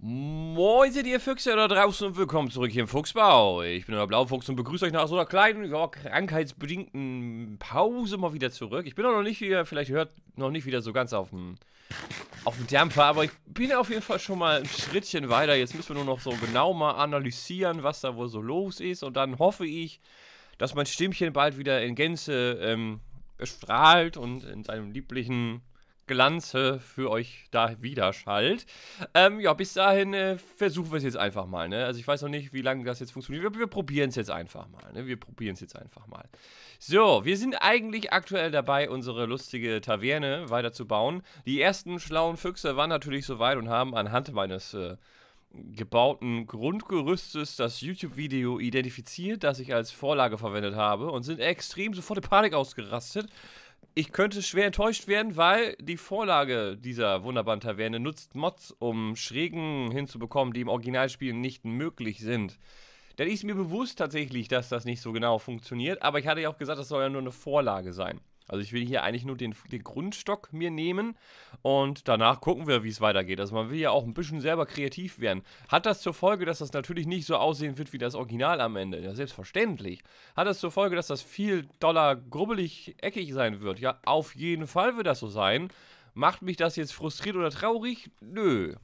Moin seid ihr Füchse da draußen und willkommen zurück hier im Fuchsbau. Ich bin der Blaufuchs und begrüße euch nach so einer kleinen, ja, krankheitsbedingten Pause mal wieder zurück. Ich bin auch noch nicht wieder, vielleicht hört noch nicht wieder so ganz auf dem, auf dem Dampfer, aber ich bin auf jeden Fall schon mal ein Schrittchen weiter. Jetzt müssen wir nur noch so genau mal analysieren, was da wohl so los ist und dann hoffe ich, dass mein Stimmchen bald wieder in Gänze ähm, strahlt und in seinem lieblichen Glanze für euch da wieder schallt. Ähm, ja, bis dahin äh, versuchen wir es jetzt einfach mal. Ne? Also ich weiß noch nicht, wie lange das jetzt funktioniert. Wir, wir probieren es jetzt einfach mal. Ne? Wir probieren es jetzt einfach mal. So, wir sind eigentlich aktuell dabei, unsere lustige Taverne weiterzubauen. Die ersten schlauen Füchse waren natürlich soweit und haben anhand meines äh, gebauten Grundgerüstes das YouTube-Video identifiziert, das ich als Vorlage verwendet habe und sind extrem sofort in Panik ausgerastet ich könnte schwer enttäuscht werden, weil die Vorlage dieser wunderbaren Taverne nutzt Mods, um Schrägen hinzubekommen, die im Originalspiel nicht möglich sind. Denn ich ist mir bewusst tatsächlich, dass das nicht so genau funktioniert, aber ich hatte ja auch gesagt, das soll ja nur eine Vorlage sein. Also ich will hier eigentlich nur den, den Grundstock mir nehmen und danach gucken wir, wie es weitergeht. Also man will ja auch ein bisschen selber kreativ werden. Hat das zur Folge, dass das natürlich nicht so aussehen wird wie das Original am Ende? Ja, selbstverständlich. Hat das zur Folge, dass das viel doller grubbelig eckig sein wird? Ja, auf jeden Fall wird das so sein. Macht mich das jetzt frustriert oder traurig? Nö.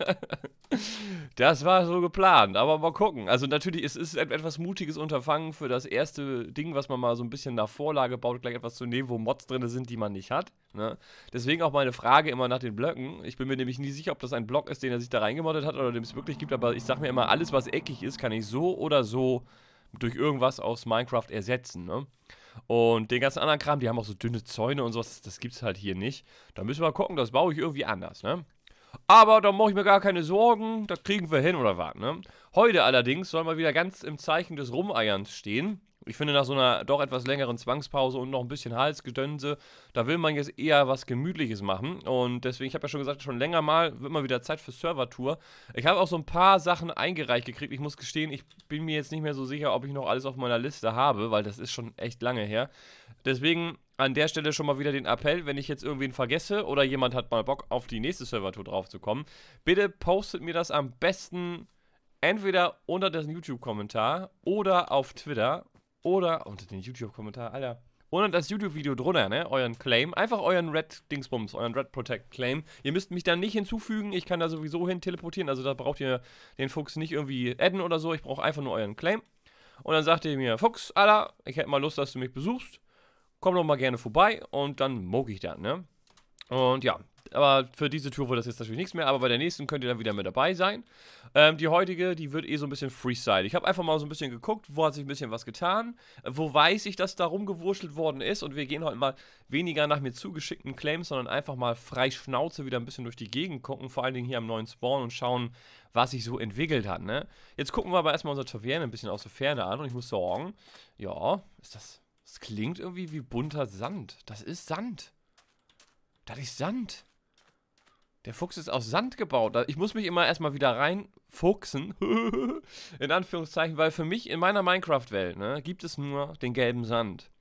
das war so geplant, aber mal gucken. Also natürlich, es ist etwas mutiges Unterfangen für das erste Ding, was man mal so ein bisschen nach Vorlage baut, gleich etwas zu nehmen, wo Mods drin sind, die man nicht hat. Ne? Deswegen auch meine Frage immer nach den Blöcken. Ich bin mir nämlich nie sicher, ob das ein Block ist, den er sich da reingemoddet hat oder dem es wirklich gibt, aber ich sag mir immer, alles was eckig ist, kann ich so oder so durch irgendwas aus Minecraft ersetzen. Ne? Und den ganzen anderen Kram, die haben auch so dünne Zäune und sowas, das gibt's halt hier nicht. Da müssen wir mal gucken, das baue ich irgendwie anders, ne? Aber da mache ich mir gar keine Sorgen, das kriegen wir hin oder was, ne? Heute allerdings sollen wir wieder ganz im Zeichen des Rumeierns stehen. Ich finde, nach so einer doch etwas längeren Zwangspause und noch ein bisschen Halsgedönse, da will man jetzt eher was Gemütliches machen. Und deswegen, ich habe ja schon gesagt, schon länger mal wird mal wieder Zeit für Servertour. Ich habe auch so ein paar Sachen eingereicht gekriegt. Ich muss gestehen, ich bin mir jetzt nicht mehr so sicher, ob ich noch alles auf meiner Liste habe, weil das ist schon echt lange her. Deswegen an der Stelle schon mal wieder den Appell, wenn ich jetzt irgendwen vergesse oder jemand hat mal Bock, auf die nächste Servertour drauf zu kommen, bitte postet mir das am besten entweder unter dessen YouTube-Kommentar oder auf Twitter oder unter den YouTube-Kommentar, Alter. Oder das YouTube-Video drunter, ne? Euren Claim. Einfach euren Red-Dingsbums, euren Red Protect-Claim. Ihr müsst mich dann nicht hinzufügen. Ich kann da sowieso hin teleportieren. Also da braucht ihr den Fuchs nicht irgendwie adden oder so. Ich brauche einfach nur euren Claim. Und dann sagt ihr mir, Fuchs, Alter, ich hätte mal Lust, dass du mich besuchst. Komm doch mal gerne vorbei und dann mog ich dann, ne? Und ja, aber für diese Tour wird das jetzt natürlich nichts mehr, aber bei der nächsten könnt ihr dann wieder mit dabei sein. Ähm, die heutige, die wird eh so ein bisschen Freestyle. Ich habe einfach mal so ein bisschen geguckt, wo hat sich ein bisschen was getan, wo weiß ich, dass da rumgewurschtelt worden ist und wir gehen heute mal weniger nach mir zugeschickten Claims, sondern einfach mal frei Schnauze wieder ein bisschen durch die Gegend gucken, vor allen Dingen hier am neuen Spawn und schauen, was sich so entwickelt hat, ne? Jetzt gucken wir aber erstmal unsere Taverne ein bisschen aus der Ferne an und ich muss sagen, ja, ist das, das klingt irgendwie wie bunter Sand. Das ist Sand. Das ist Sand. Der Fuchs ist aus Sand gebaut. Ich muss mich immer erstmal wieder reinfuchsen. in Anführungszeichen, weil für mich in meiner Minecraft-Welt ne, gibt es nur den gelben Sand.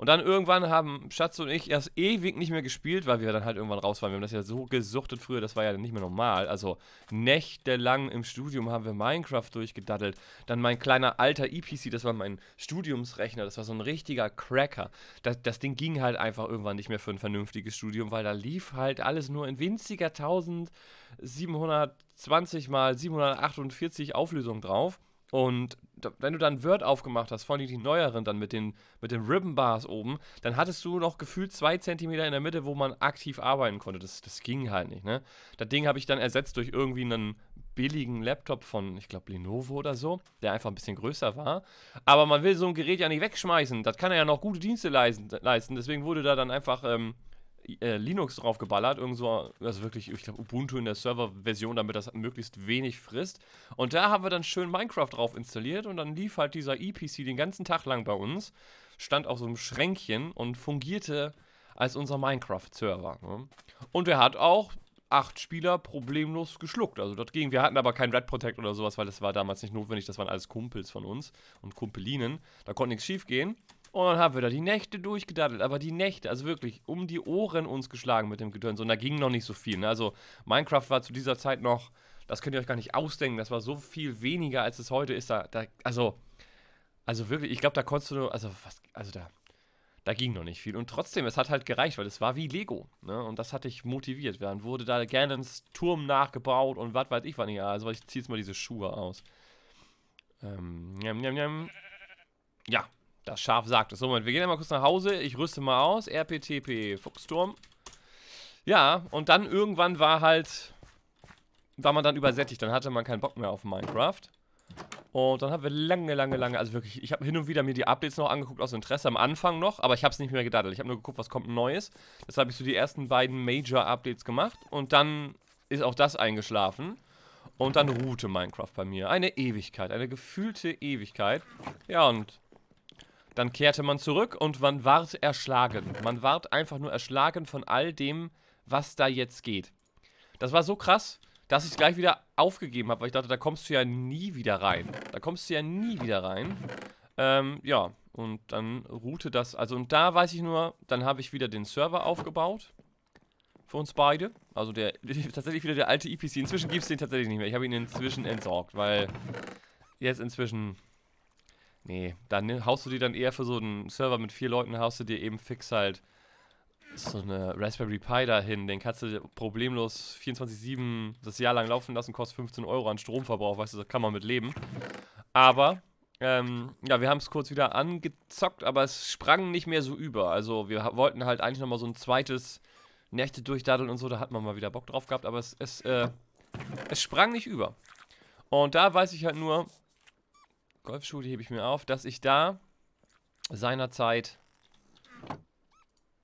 Und dann irgendwann haben Schatz und ich erst ewig nicht mehr gespielt, weil wir dann halt irgendwann raus waren. Wir haben das ja so gesuchtet früher, das war ja nicht mehr normal. Also nächtelang im Studium haben wir Minecraft durchgedaddelt. Dann mein kleiner alter EPC, das war mein Studiumsrechner, das war so ein richtiger Cracker. Das, das Ding ging halt einfach irgendwann nicht mehr für ein vernünftiges Studium, weil da lief halt alles nur in winziger 1720 mal 748 Auflösung drauf. Und wenn du dann Word aufgemacht hast, vor allem die neueren dann mit den, mit den Ribbon Bars oben, dann hattest du noch gefühlt zwei Zentimeter in der Mitte, wo man aktiv arbeiten konnte. Das, das ging halt nicht, ne? Das Ding habe ich dann ersetzt durch irgendwie einen billigen Laptop von, ich glaube, Lenovo oder so, der einfach ein bisschen größer war. Aber man will so ein Gerät ja nicht wegschmeißen. Das kann er ja noch gute Dienste leisten. Deswegen wurde da dann einfach ähm, äh, Linux draufgeballert, irgend so, also wirklich, ich glaube, Ubuntu in der Serverversion, damit das möglichst wenig frisst. Und da haben wir dann schön Minecraft drauf installiert und dann lief halt dieser EPC den ganzen Tag lang bei uns, stand auf so einem Schränkchen und fungierte als unser Minecraft-Server. Ne? Und er hat auch acht Spieler problemlos geschluckt. Also dort ging. Wir hatten aber keinen Red Protect oder sowas, weil das war damals nicht notwendig. Das waren alles Kumpels von uns und Kumpelinen. Da konnte nichts schief gehen. Und dann haben wir da die Nächte durchgedaddelt, aber die Nächte, also wirklich um die Ohren uns geschlagen mit dem Gedöns. Und da ging noch nicht so viel. Ne? Also Minecraft war zu dieser Zeit noch, das könnt ihr euch gar nicht ausdenken, das war so viel weniger, als es heute ist. Da, da also, also wirklich, ich glaube, da konntest du also was, also da, da ging noch nicht viel. Und trotzdem, es hat halt gereicht, weil es war wie Lego. Ne? Und das hat dich motiviert. Dann wurde da gerne ins Turm nachgebaut und was weiß ich was nicht. Also ich ziehe jetzt mal diese Schuhe aus. Ähm, njam, njam, njam. Ja, das Schaf sagt es. So, Moment, wir gehen einmal kurz nach Hause. Ich rüste mal aus. RPTP Fuchsturm. Ja, und dann irgendwann war halt... War man dann übersättigt. Dann hatte man keinen Bock mehr auf Minecraft. Und dann haben wir lange, lange, lange... Also wirklich, ich habe hin und wieder mir die Updates noch angeguckt aus Interesse. Am Anfang noch, aber ich habe es nicht mehr gedaddelt. Ich habe nur geguckt, was kommt Neues. Deshalb habe ich so die ersten beiden Major-Updates gemacht. Und dann ist auch das eingeschlafen. Und dann ruhte Minecraft bei mir. Eine Ewigkeit, eine gefühlte Ewigkeit. Ja, und dann kehrte man zurück und man ward erschlagen. Man ward einfach nur erschlagen von all dem, was da jetzt geht. Das war so krass, dass ich es gleich wieder aufgegeben habe, weil ich dachte, da kommst du ja nie wieder rein. Da kommst du ja nie wieder rein. Ähm, ja, und dann ruhte das. Also, und da weiß ich nur, dann habe ich wieder den Server aufgebaut. Für uns beide. Also, der tatsächlich wieder der alte EPC. Inzwischen gibt es den tatsächlich nicht mehr. Ich habe ihn inzwischen entsorgt, weil jetzt inzwischen Nee, dann haust du die dann eher für so einen Server mit vier Leuten, haust du dir eben fix halt so eine Raspberry Pi dahin. Den kannst du problemlos 24-7 das Jahr lang laufen lassen, kostet 15 Euro an Stromverbrauch, weißt du, da kann man mit leben. Aber, ähm, ja, wir haben es kurz wieder angezockt, aber es sprang nicht mehr so über. Also, wir wollten halt eigentlich nochmal so ein zweites Nächte durchdaddeln und so, da hat man mal wieder Bock drauf gehabt, aber es, es, äh, es sprang nicht über. Und da weiß ich halt nur, Golfschule hebe ich mir auf, dass ich da seinerzeit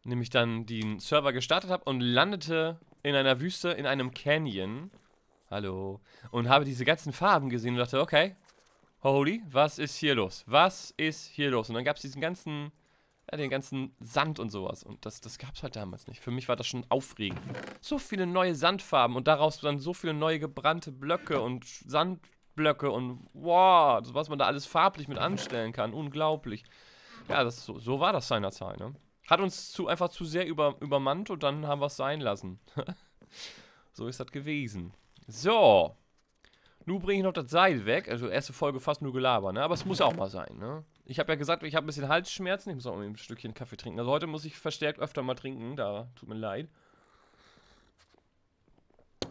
nämlich dann den Server gestartet habe und landete in einer Wüste, in einem Canyon. Hallo. Und habe diese ganzen Farben gesehen und dachte, okay, holy, was ist hier los? Was ist hier los? Und dann gab es diesen ganzen, ja, den ganzen Sand und sowas. Und das, das gab es halt damals nicht. Für mich war das schon aufregend. So viele neue Sandfarben und daraus dann so viele neue gebrannte Blöcke und Sand... Blöcke und wow, was man da alles farblich mit anstellen kann, unglaublich. Ja, das, so, so war das seinerzeit, ne? Hat uns zu, einfach zu sehr über, übermannt und dann haben wir es sein lassen. so ist das gewesen. So. Nun bringe ich noch das Seil weg. Also erste Folge fast nur Gelaber, ne? Aber es muss auch mal sein, ne? Ich habe ja gesagt, ich habe ein bisschen Halsschmerzen. Ich muss auch mal ein Stückchen Kaffee trinken. Also heute muss ich verstärkt öfter mal trinken. Da tut mir leid.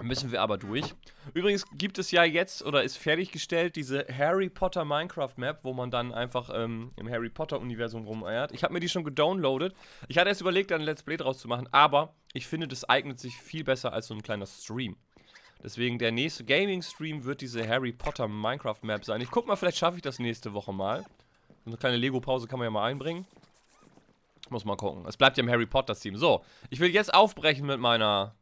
Müssen wir aber durch. Übrigens gibt es ja jetzt oder ist fertiggestellt diese Harry Potter Minecraft Map, wo man dann einfach ähm, im Harry Potter Universum rumeiert. Ich habe mir die schon gedownloadet. Ich hatte erst überlegt, da ein Let's Play draus zu machen, aber ich finde, das eignet sich viel besser als so ein kleiner Stream. Deswegen der nächste Gaming-Stream wird diese Harry Potter Minecraft-Map sein. Ich guck mal, vielleicht schaffe ich das nächste Woche mal. So Eine kleine Lego-Pause kann man ja mal einbringen. Muss mal gucken. Es bleibt ja im Harry Potter-Team. So, ich will jetzt aufbrechen mit meiner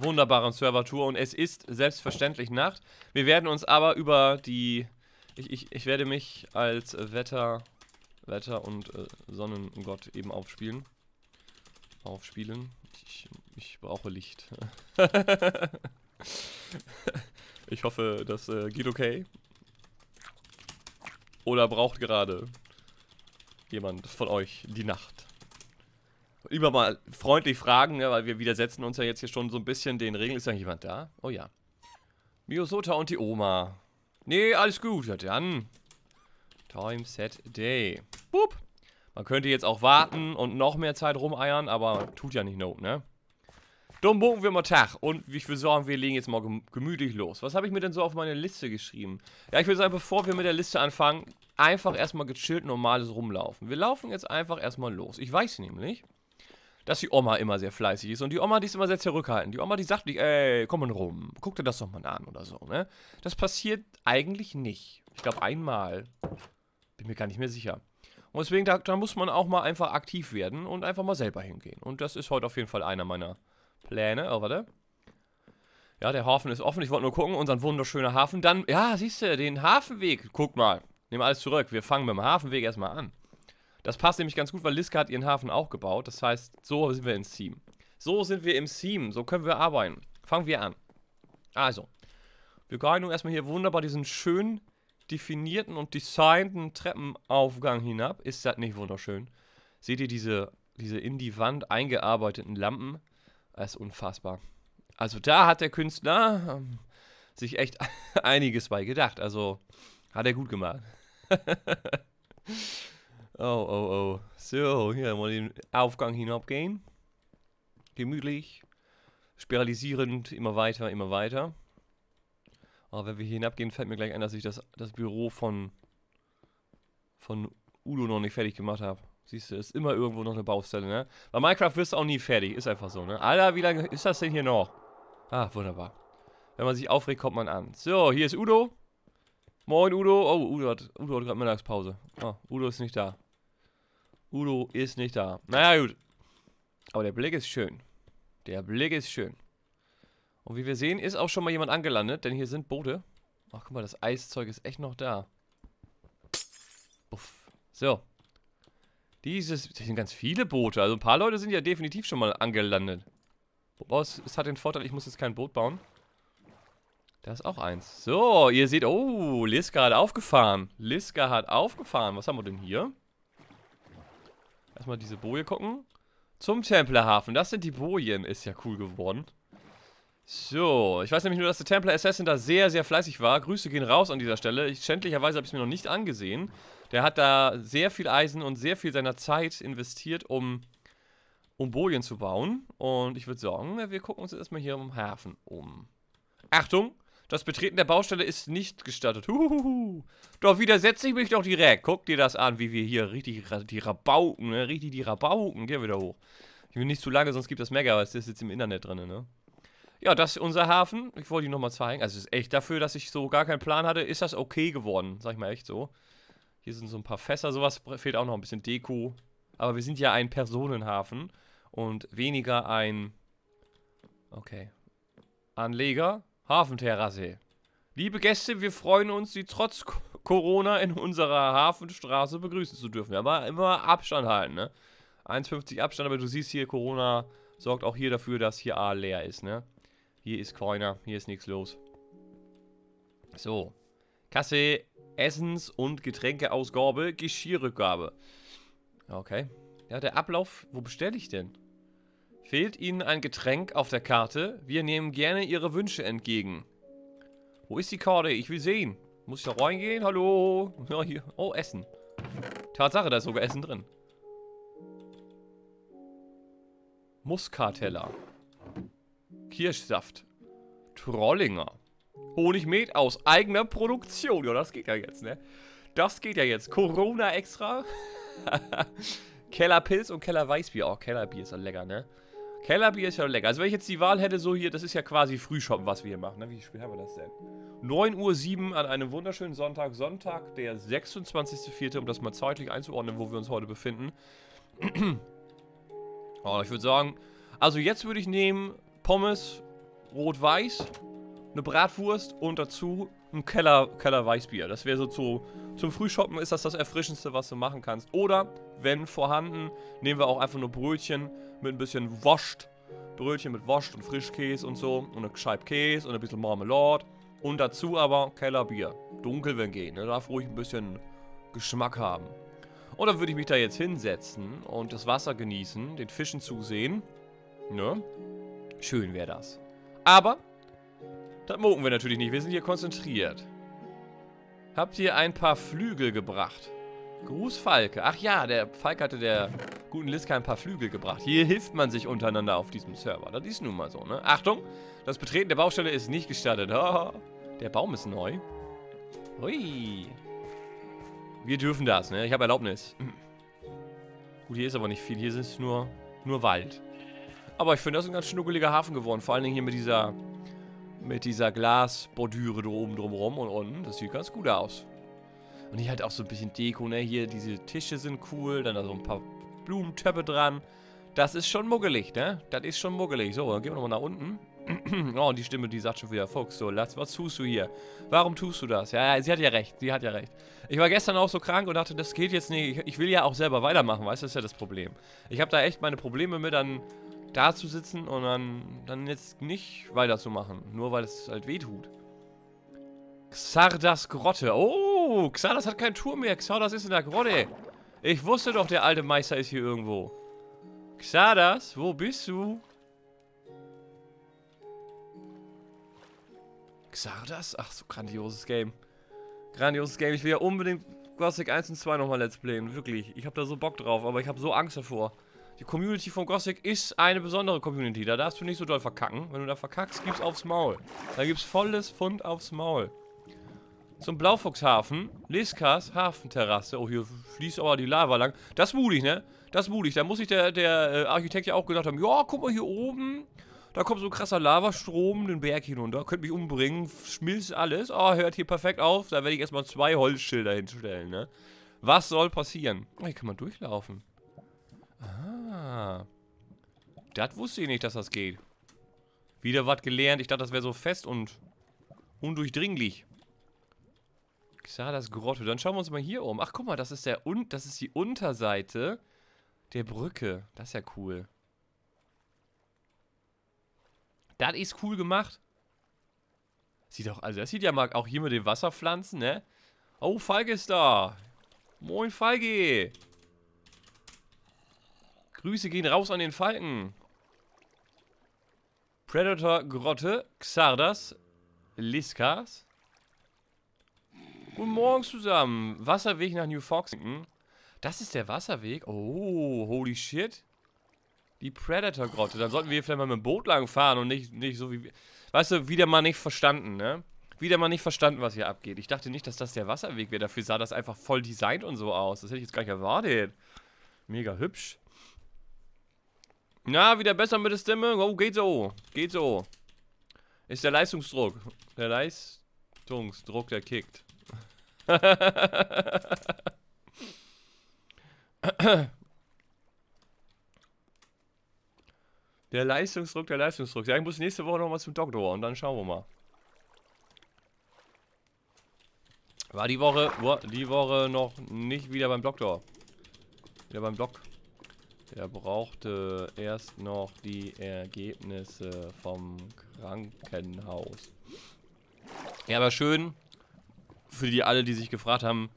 wunderbaren Servertour und es ist selbstverständlich Nacht. Wir werden uns aber über die... Ich, ich, ich werde mich als Wetter, Wetter und äh, Sonnengott eben aufspielen. Aufspielen. Ich, ich brauche Licht. ich hoffe, das äh, geht okay. Oder braucht gerade jemand von euch die Nacht? Immer mal freundlich fragen, ne, weil wir widersetzen uns ja jetzt hier schon so ein bisschen den Regeln. Ist da jemand da? Oh ja. Miosota und die Oma. Nee, alles gut. Ja, dann. Time, set, day. Boop. Man könnte jetzt auch warten und noch mehr Zeit rumeiern, aber tut ja nicht Not, ne? Dumm buchen wir mal Tag und ich würde sagen, wir legen jetzt mal gemütlich los. Was habe ich mir denn so auf meine Liste geschrieben? Ja, ich würde sagen, bevor wir mit der Liste anfangen, einfach erstmal gechillt normales rumlaufen. Wir laufen jetzt einfach erstmal los. Ich weiß nämlich, dass die Oma immer sehr fleißig ist und die Oma, die ist immer sehr zurückhaltend. Die Oma, die sagt nicht, ey, komm mal rum, guck dir das doch mal an oder so, ne? Das passiert eigentlich nicht. Ich glaube einmal. Bin mir gar nicht mehr sicher. Und deswegen, da, da, muss man auch mal einfach aktiv werden und einfach mal selber hingehen. Und das ist heute auf jeden Fall einer meiner Pläne. Oh, warte. Ja, der Hafen ist offen. Ich wollte nur gucken, unseren wunderschönen Hafen. Dann, ja, siehst du, den Hafenweg. Guck mal. Nehmen alles zurück. Wir fangen mit dem Hafenweg erstmal an. Das passt nämlich ganz gut, weil Liska hat ihren Hafen auch gebaut. Das heißt, so sind wir im Seam. So sind wir im Seam. So können wir arbeiten. Fangen wir an. Also, wir gehen nun erstmal hier wunderbar diesen schön definierten und designten Treppenaufgang hinab. Ist das nicht wunderschön? Seht ihr diese, diese in die Wand eingearbeiteten Lampen? Das ist unfassbar. Also da hat der Künstler ähm, sich echt einiges bei gedacht. Also hat er gut gemacht. Oh, oh, oh. So, hier haben wir den Aufgang hinabgehen. Gemütlich. Spiralisierend, immer weiter, immer weiter. Aber wenn wir hier hinabgehen, fällt mir gleich ein, dass ich das, das Büro von, von Udo noch nicht fertig gemacht habe. Siehst du, ist immer irgendwo noch eine Baustelle, ne? Bei Minecraft wirst du auch nie fertig, ist einfach so, ne? Alter, wie lange ist das denn hier noch? Ah, wunderbar. Wenn man sich aufregt, kommt man an. So, hier ist Udo. Moin, Udo. Oh, Udo hat, Udo hat gerade Mittagspause. Oh, Udo ist nicht da. Udo ist nicht da. Naja, gut. Aber der Blick ist schön. Der Blick ist schön. Und wie wir sehen, ist auch schon mal jemand angelandet, denn hier sind Boote. Ach, guck mal, das Eiszeug ist echt noch da. Uff. So. Dieses, das sind ganz viele Boote. Also ein paar Leute sind ja definitiv schon mal angelandet. Oh, es, es hat den Vorteil, ich muss jetzt kein Boot bauen. Da ist auch eins. So, ihr seht, oh, Liska hat aufgefahren. Liska hat aufgefahren. Was haben wir denn hier? erstmal diese Boje gucken. Zum Templerhafen. Das sind die Bojen. Ist ja cool geworden. So, ich weiß nämlich nur, dass der templer Assassin da sehr, sehr fleißig war. Grüße gehen raus an dieser Stelle. Ich, schändlicherweise habe ich es mir noch nicht angesehen. Der hat da sehr viel Eisen und sehr viel seiner Zeit investiert, um, um Bojen zu bauen. Und ich würde sagen, wir gucken uns jetzt erstmal hier im Hafen um. Achtung, das Betreten der Baustelle ist nicht gestattet. Huhuhu. Doch widersetze ich mich doch direkt. Guck dir das an, wie wir hier richtig die Rabauken, ne? Richtig die Rabauken. Geh wieder hoch. Ich will nicht zu lange, sonst gibt das Mega, weil es ist jetzt im Internet drin, ne? Ja, das ist unser Hafen. Ich wollte ihn nochmal zeigen. Also, ist echt dafür, dass ich so gar keinen Plan hatte, ist das okay geworden. Sag ich mal echt so. Hier sind so ein paar Fässer, sowas. Fehlt auch noch ein bisschen Deko. Aber wir sind ja ein Personenhafen und weniger ein... Okay. Anleger. Hafenterrasse. Liebe Gäste, wir freuen uns, Sie trotz Corona in unserer Hafenstraße begrüßen zu dürfen. Aber immer Abstand halten, ne? 1,50 Abstand, aber du siehst hier, Corona sorgt auch hier dafür, dass hier A leer ist, ne? Hier ist keiner, hier ist nichts los. So. Kasse, Essens- und Getränkeausgabe, Geschirrückgabe. Okay. Ja, der Ablauf, wo bestelle ich denn? Fehlt Ihnen ein Getränk auf der Karte? Wir nehmen gerne Ihre Wünsche entgegen. Wo ist die Karte? Ich will sehen. Muss ich da reingehen? Hallo? Ja, hier. Oh, Essen. Tatsache, da ist sogar Essen drin. Muskateller. Kirschsaft. Trollinger. Honigmet aus eigener Produktion. Ja, das geht ja jetzt, ne? Das geht ja jetzt. Corona extra. Kellerpilz und Kellerweißbier. Oh, Kellerbier ist ja lecker, ne? Kellerbier ist ja lecker. Also wenn ich jetzt die Wahl hätte, so hier, das ist ja quasi Frühshoppen, was wir hier machen. Ne? Wie spät haben wir das denn? 9.07 Uhr an einem wunderschönen Sonntag. Sonntag, der 26.04., um das mal zeitlich einzuordnen, wo wir uns heute befinden. oh, ich würde sagen, also jetzt würde ich nehmen Pommes, Rot-Weiß, eine Bratwurst und dazu ein Keller, Keller Weißbier. Das wäre so zu, zum Frühshoppen ist das das Erfrischendste, was du machen kannst. Oder, wenn vorhanden, nehmen wir auch einfach nur Brötchen, mit ein bisschen Wurst. Brötchen mit Wurst und Frischkäse und so. Und eine Scheibe Käse und ein bisschen Marmelade. Und dazu aber Kellerbier. Dunkel, wenn gehen. Ne? Darf ruhig ein bisschen Geschmack haben. Und dann würde ich mich da jetzt hinsetzen und das Wasser genießen, den Fischen zusehen. Ne? Schön wäre das. Aber, das mogen wir natürlich nicht. Wir sind hier konzentriert. Habt ihr ein paar Flügel gebracht? Gruß Falke. Ach ja, der Falke hatte der guten Liska ein paar Flügel gebracht. Hier hilft man sich untereinander auf diesem Server. Das ist nun mal so, ne? Achtung, das Betreten der Baustelle ist nicht gestattet. Oh, der Baum ist neu. Hui. Wir dürfen das, ne? Ich habe Erlaubnis. Gut, hier ist aber nicht viel. Hier ist nur, nur Wald. Aber ich finde, das ist ein ganz schnuckeliger Hafen geworden. Vor allen Dingen hier mit dieser, mit dieser Glasbordüre oben drumherum und unten. Das sieht ganz gut aus. Und hier halt auch so ein bisschen Deko, ne? Hier diese Tische sind cool, dann da so ein paar Blumentöpfe dran. Das ist schon muggelig, ne? Das ist schon muggelig. So, dann gehen wir nochmal nach unten. oh, und die Stimme, die sagt schon wieder, Fuchs, so, lass, was tust du hier? Warum tust du das? Ja, ja, sie hat ja recht, sie hat ja recht. Ich war gestern auch so krank und dachte, das geht jetzt nicht. Ich, ich will ja auch selber weitermachen, weißt du, das ist ja das Problem. Ich habe da echt meine Probleme mit, dann da zu sitzen und dann, dann jetzt nicht weiterzumachen. Nur weil es halt wehtut. Xardas Grotte. Oh, Oh, Xalas hat kein Tour mehr. Xalas ist in der Grotte. Ich wusste doch, der alte Meister ist hier irgendwo. Xadas, wo bist du? Xardas? Ach, so grandioses Game. Grandioses Game. Ich will ja unbedingt Gothic 1 und 2 nochmal Let's Playen. Wirklich. Ich habe da so Bock drauf, aber ich habe so Angst davor. Die Community von Gothic ist eine besondere Community. Da darfst du nicht so doll verkacken. Wenn du da verkackst, gib's aufs Maul. Da gibt's volles Fund aufs Maul zum Blaufuchshafen. Liskas Hafenterrasse. Oh, hier fließt aber die Lava lang. Das ist mutig, ne? Das ist mutig. Da muss sich der, der äh, Architekt ja auch gedacht haben, ja, guck mal hier oben. Da kommt so ein krasser Lavastrom den Berg hinunter. Könnt mich umbringen. Schmilzt alles. Oh, hört hier perfekt auf. Da werde ich erstmal zwei Holzschilder hinstellen, ne? Was soll passieren? Oh, hier kann man durchlaufen. Ah. Das wusste ich nicht, dass das geht. Wieder was gelernt. Ich dachte, das wäre so fest und undurchdringlich. Xadas Grotto. Dann schauen wir uns mal hier um. Ach, guck mal, das ist, der Un das ist die Unterseite der Brücke. Das ist ja cool. Das ist cool gemacht. Sieht auch, also das sieht ja mal auch hier mit den Wasserpflanzen, ne? Oh, Falke ist da. Moin, Falke. Grüße gehen raus an den Falken. Predator Grotte, Xardas, Liskas. Guten Morgen zusammen. Wasserweg nach New Foxington. Hm? Das ist der Wasserweg. Oh, holy shit. Die Predator-Grotte. Dann sollten wir hier vielleicht mal mit dem Boot lang fahren und nicht, nicht so wie... Weißt du, wieder mal nicht verstanden, ne? Wieder mal nicht verstanden, was hier abgeht. Ich dachte nicht, dass das der Wasserweg wäre. Dafür sah das einfach voll designt und so aus. Das hätte ich jetzt gar nicht erwartet. Mega hübsch. Na, wieder besser mit der Stimme? Oh, geht so. Geht so. Ist der Leistungsdruck. Der Leistungsdruck, der kickt. der Leistungsdruck, der Leistungsdruck. Ja, ich muss nächste Woche nochmal zum Doktor und dann schauen wir mal. War die Woche, die Woche noch nicht wieder beim Doktor. Wieder beim Block. Der brauchte erst noch die Ergebnisse vom Krankenhaus. Ja, aber schön, für die alle, die sich gefragt haben,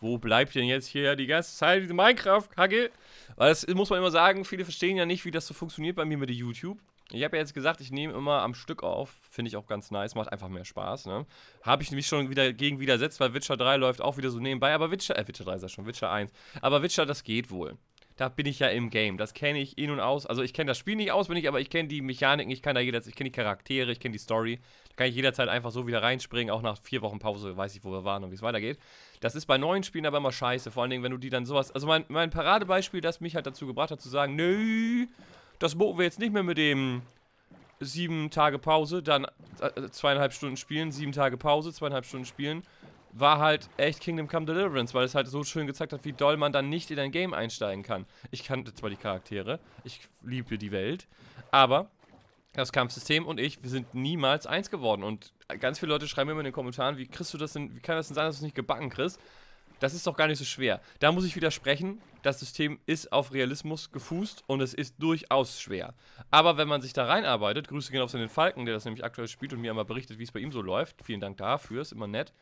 wo bleibt denn jetzt hier die ganze Zeit diese Minecraft-Kacke? Weil das muss man immer sagen, viele verstehen ja nicht, wie das so funktioniert bei mir mit YouTube. Ich habe ja jetzt gesagt, ich nehme immer am Stück auf. Finde ich auch ganz nice, macht einfach mehr Spaß. Ne? Habe ich mich schon wieder gegen widersetzt, weil Witcher 3 läuft auch wieder so nebenbei. Aber Witcher, äh, Witcher 3 ist ja schon, Witcher 1. Aber Witcher, das geht wohl da bin ich ja im Game. Das kenne ich in- und aus. Also ich kenne das Spiel nicht aus, bin ich, aber ich kenne die Mechaniken, ich kann da jederzeit, ich kenne die Charaktere, ich kenne die Story. Da kann ich jederzeit einfach so wieder reinspringen. Auch nach vier Wochen Pause weiß ich, wo wir waren und wie es weitergeht. Das ist bei neuen Spielen aber immer scheiße. Vor allen Dingen, wenn du die dann sowas. Also mein, mein Paradebeispiel, das mich halt dazu gebracht hat, zu sagen, nö, das mogen wir jetzt nicht mehr mit dem sieben Tage Pause, dann äh, zweieinhalb Stunden spielen, sieben Tage Pause, zweieinhalb Stunden spielen war halt echt Kingdom Come Deliverance, weil es halt so schön gezeigt hat, wie doll man dann nicht in ein Game einsteigen kann. Ich kannte zwar die Charaktere, ich liebe die Welt, aber das Kampfsystem und ich, wir sind niemals eins geworden. Und ganz viele Leute schreiben mir immer in den Kommentaren, wie kriegst du das denn, wie kann das denn sein, dass du es nicht gebacken kriegst? Das ist doch gar nicht so schwer. Da muss ich widersprechen, das System ist auf Realismus gefußt und es ist durchaus schwer. Aber wenn man sich da reinarbeitet, Grüße gehen auf den Falken, der das nämlich aktuell spielt und mir immer berichtet, wie es bei ihm so läuft. Vielen Dank dafür, ist immer nett.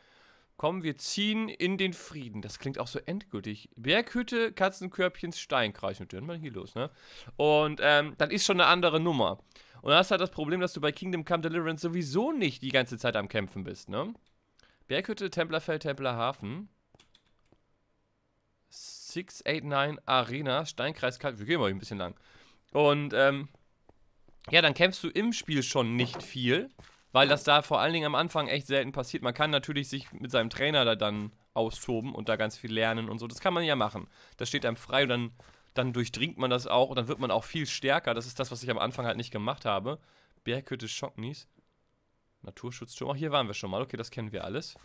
Komm, wir ziehen in den Frieden. Das klingt auch so endgültig. Berghütte, Katzenkörbchen, Steinkreis. Und dann mal hier los, ne? Und ähm, das ist schon eine andere Nummer. Und da hast halt das Problem, dass du bei Kingdom Come Deliverance sowieso nicht die ganze Zeit am Kämpfen bist, ne? Berghütte, Templerfeld, Templerhafen. 689 Arena, Steinkreis, Kalt. Wir gehen mal ein bisschen lang. Und, ähm, ja, dann kämpfst du im Spiel schon nicht viel weil das da vor allen Dingen am Anfang echt selten passiert. Man kann natürlich sich mit seinem Trainer da dann austoben und da ganz viel lernen und so. Das kann man ja machen. Das steht einem frei und dann, dann durchdringt man das auch und dann wird man auch viel stärker. Das ist das, was ich am Anfang halt nicht gemacht habe. Berghütte Schocknies. Naturschutzturm. Auch hier waren wir schon mal. Okay, das kennen wir alles.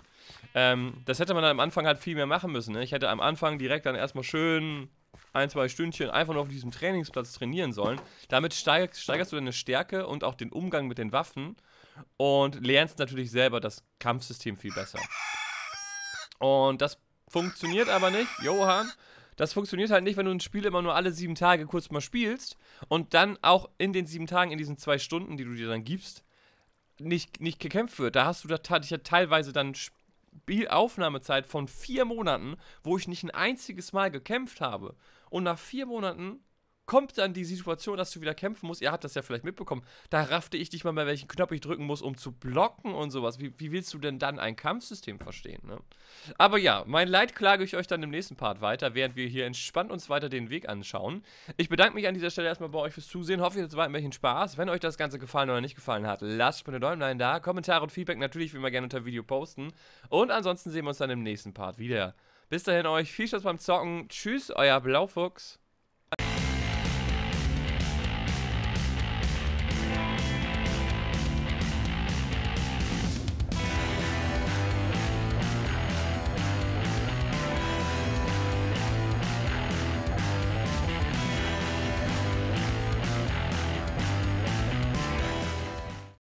Ähm, das hätte man dann am Anfang halt viel mehr machen müssen. Ne? Ich hätte am Anfang direkt dann erstmal schön ein, zwei Stündchen einfach nur auf diesem Trainingsplatz trainieren sollen. Damit steigerst du deine Stärke und auch den Umgang mit den Waffen und lernst natürlich selber das Kampfsystem viel besser. Und das funktioniert aber nicht, Johann. Das funktioniert halt nicht, wenn du ein Spiel immer nur alle sieben Tage kurz mal spielst und dann auch in den sieben Tagen, in diesen zwei Stunden, die du dir dann gibst, nicht, nicht gekämpft wird. Da hast du da ja teilweise dann Spielaufnahmezeit von vier Monaten, wo ich nicht ein einziges Mal gekämpft habe. Und nach vier Monaten kommt dann die Situation, dass du wieder kämpfen musst. Ihr habt das ja vielleicht mitbekommen. Da raffte ich dich mal, mal welchen Knopf ich drücken muss, um zu blocken und sowas. Wie, wie willst du denn dann ein Kampfsystem verstehen? Ne? Aber ja, mein Leid klage ich euch dann im nächsten Part weiter, während wir hier entspannt uns weiter den Weg anschauen. Ich bedanke mich an dieser Stelle erstmal bei euch fürs Zusehen. Hoffe, ihr hattet ein bisschen Spaß. Wenn euch das Ganze gefallen oder nicht gefallen hat, lasst mir eine Däumlein da. Kommentare und Feedback natürlich wie immer gerne unter Video posten. Und ansonsten sehen wir uns dann im nächsten Part wieder. Bis dahin euch viel Spaß beim Zocken. Tschüss, euer Blaufuchs.